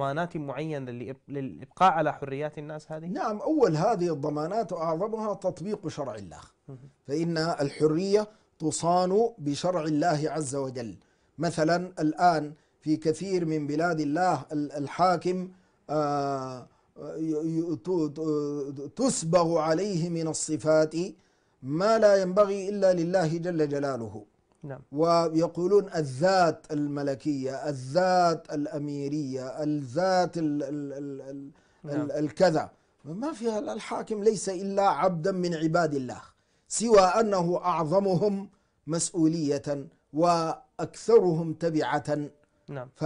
ضمانات معينة للإبقاء على حريات الناس هذه؟ نعم أول هذه الضمانات وأعظمها تطبيق شرع الله فإن الحرية تصان بشرع الله عز وجل مثلا الآن في كثير من بلاد الله الحاكم آه، تسبغ عليه من الصفات ما لا ينبغي إلا لله جل جلاله نعم. ويقولون الذات الملكية الذات الأميرية الذات الـ الـ الـ الـ نعم. الكذا ما فيها الحاكم ليس إلا عبدا من عباد الله سوى أنه أعظمهم مسؤولية وأكثرهم تبعة نعم. ف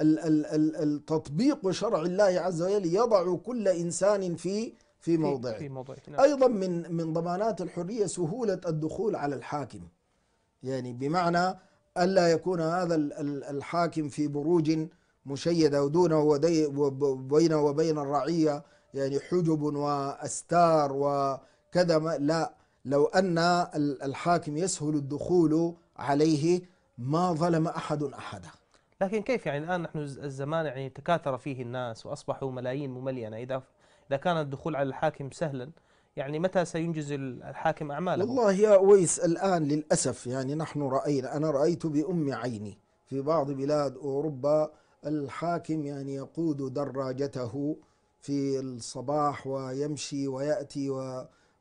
التطبيق شرع الله عز وجل يضع كل إنسان في في موضعه, في موضعه. نعم. أيضا من من ضمانات الحرية سهولة الدخول على الحاكم يعني بمعنى ألا يكون هذا الحاكم في بروج مشيدة ودونه وبينه وبين الرعية يعني حجب وأستار وكذا لا لو أن الحاكم يسهل الدخول عليه ما ظلم أحد أحدا لكن كيف يعني الآن نحن الزمان يعني تكاثر فيه الناس وأصبحوا ملايين مملينة يعني إذا إذا كان الدخول على الحاكم سهلا يعني متى سينجز الحاكم أعماله والله يا ويس الآن للأسف يعني نحن رأينا أنا رأيت بأم عيني في بعض بلاد أوروبا الحاكم يعني يقود دراجته في الصباح ويمشي ويأتي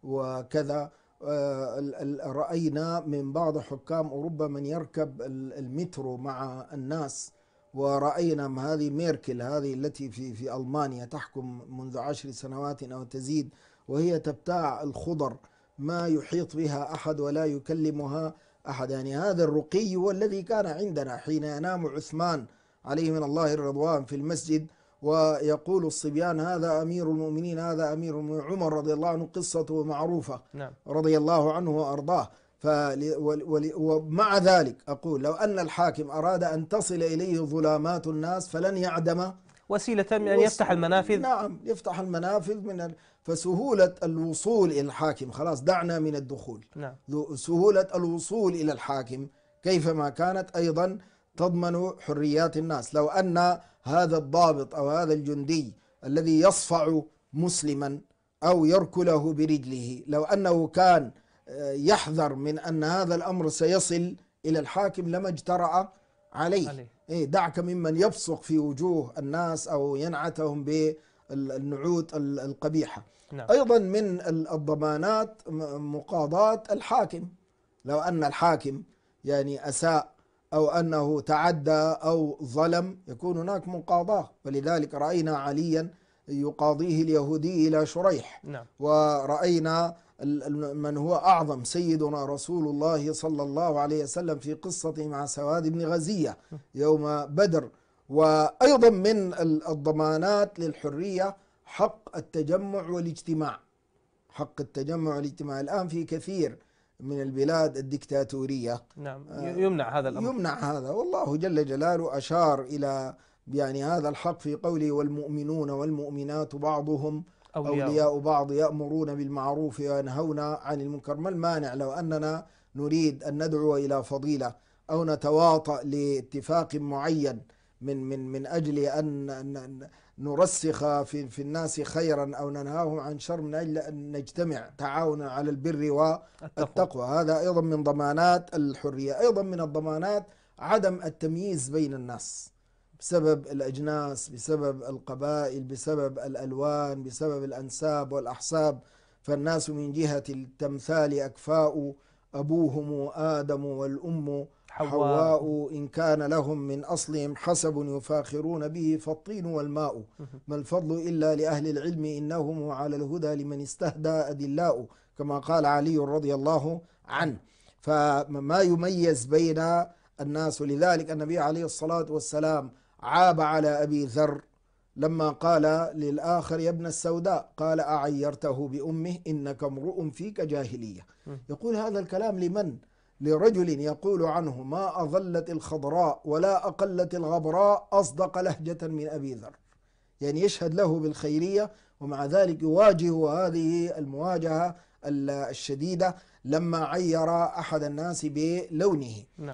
وكذا آه، رأينا من بعض حكام أوروبا من يركب المترو مع الناس ورأينا هذه ميركل هذه التي في في ألمانيا تحكم منذ عشر سنوات أو تزيد وهي تبتاع الخضر ما يحيط بها أحد ولا يكلمها أحد يعني هذا الرقي هو الذي كان عندنا حين ينام عثمان عليه من الله الرضوان في المسجد ويقول الصبيان هذا أمير المؤمنين هذا أمير المؤمنين عمر رضي الله عنه قصته معروفة نعم. رضي الله عنه وأرضاه ومع ذلك أقول لو أن الحاكم أراد أن تصل إليه ظلامات الناس فلن يعدم وسيلة من يعني أن يفتح المنافذ نعم يفتح المنافذ من فسهولة الوصول إلى الحاكم خلاص دعنا من الدخول نعم. سهولة الوصول إلى الحاكم كيفما كانت أيضا تضمن حريات الناس لو أن هذا الضابط أو هذا الجندي الذي يصفع مسلما أو يركله برجله لو أنه كان آه، يحذر من أن هذا الأمر سيصل إلى الحاكم لما اجترأ عليه, علي. إيه دعك ممن يبصق في وجوه الناس أو ينعتهم بالنعوت القبيحة نعم. أيضا من الضمانات مقاضاة الحاكم لو أن الحاكم يعني أساء أو أنه تعدى أو ظلم يكون هناك مقاضاة ولذلك رأينا عليا يقاضيه اليهودي إلى شريح نعم. ورأينا من هو أعظم سيدنا رسول الله صلى الله عليه وسلم في قصته مع سواد بن غزية يوم بدر وأيضا من الضمانات للحرية حق التجمع والاجتماع حق التجمع والاجتماع الآن في كثير من البلاد الدكتاتورية نعم آه، يمنع هذا الأمر يمنع هذا والله جل جلاله أشار إلى يعني هذا الحق في قوله والمؤمنون والمؤمنات بعضهم أولياء, أولياء بعض يأمرون بالمعروف وينهون عن المنكر ما المانع لو أننا نريد أن ندعو إلى فضيلة أو نتواطأ لاتفاق معين من من من أجل أن نرسخ في في الناس خيرا أو ننهاهم عن شر من أجل أن نجتمع تعاونا على البر والتقوى هذا أيضا من ضمانات الحرية أيضا من الضمانات عدم التمييز بين الناس بسبب الأجناس بسبب القبائل بسبب الألوان بسبب الأنساب والأحساب فالناس من جهة التمثال أكفاء أبوهم آدم والأم حواء إن كان لهم من أصلهم حسب يفاخرون به فالطين والماء ما الفضل إلا لأهل العلم إنهم على الهدى لمن استهدى أدلاء كما قال علي رضي الله عنه فما يميز بين الناس لذلك النبي عليه الصلاة والسلام عاب على أبي ذر لما قال للآخر يا ابن السوداء قال أعيرته بأمه إنك امرؤ فيك جاهلية يقول هذا الكلام لمن؟ لرجل يقول عنه ما أظلت الخضراء ولا أقلت الغبراء أصدق لهجة من أبي ذر يعني يشهد له بالخيرية ومع ذلك يواجه هذه المواجهة الشديدة لما عير أحد الناس بلونه نعم.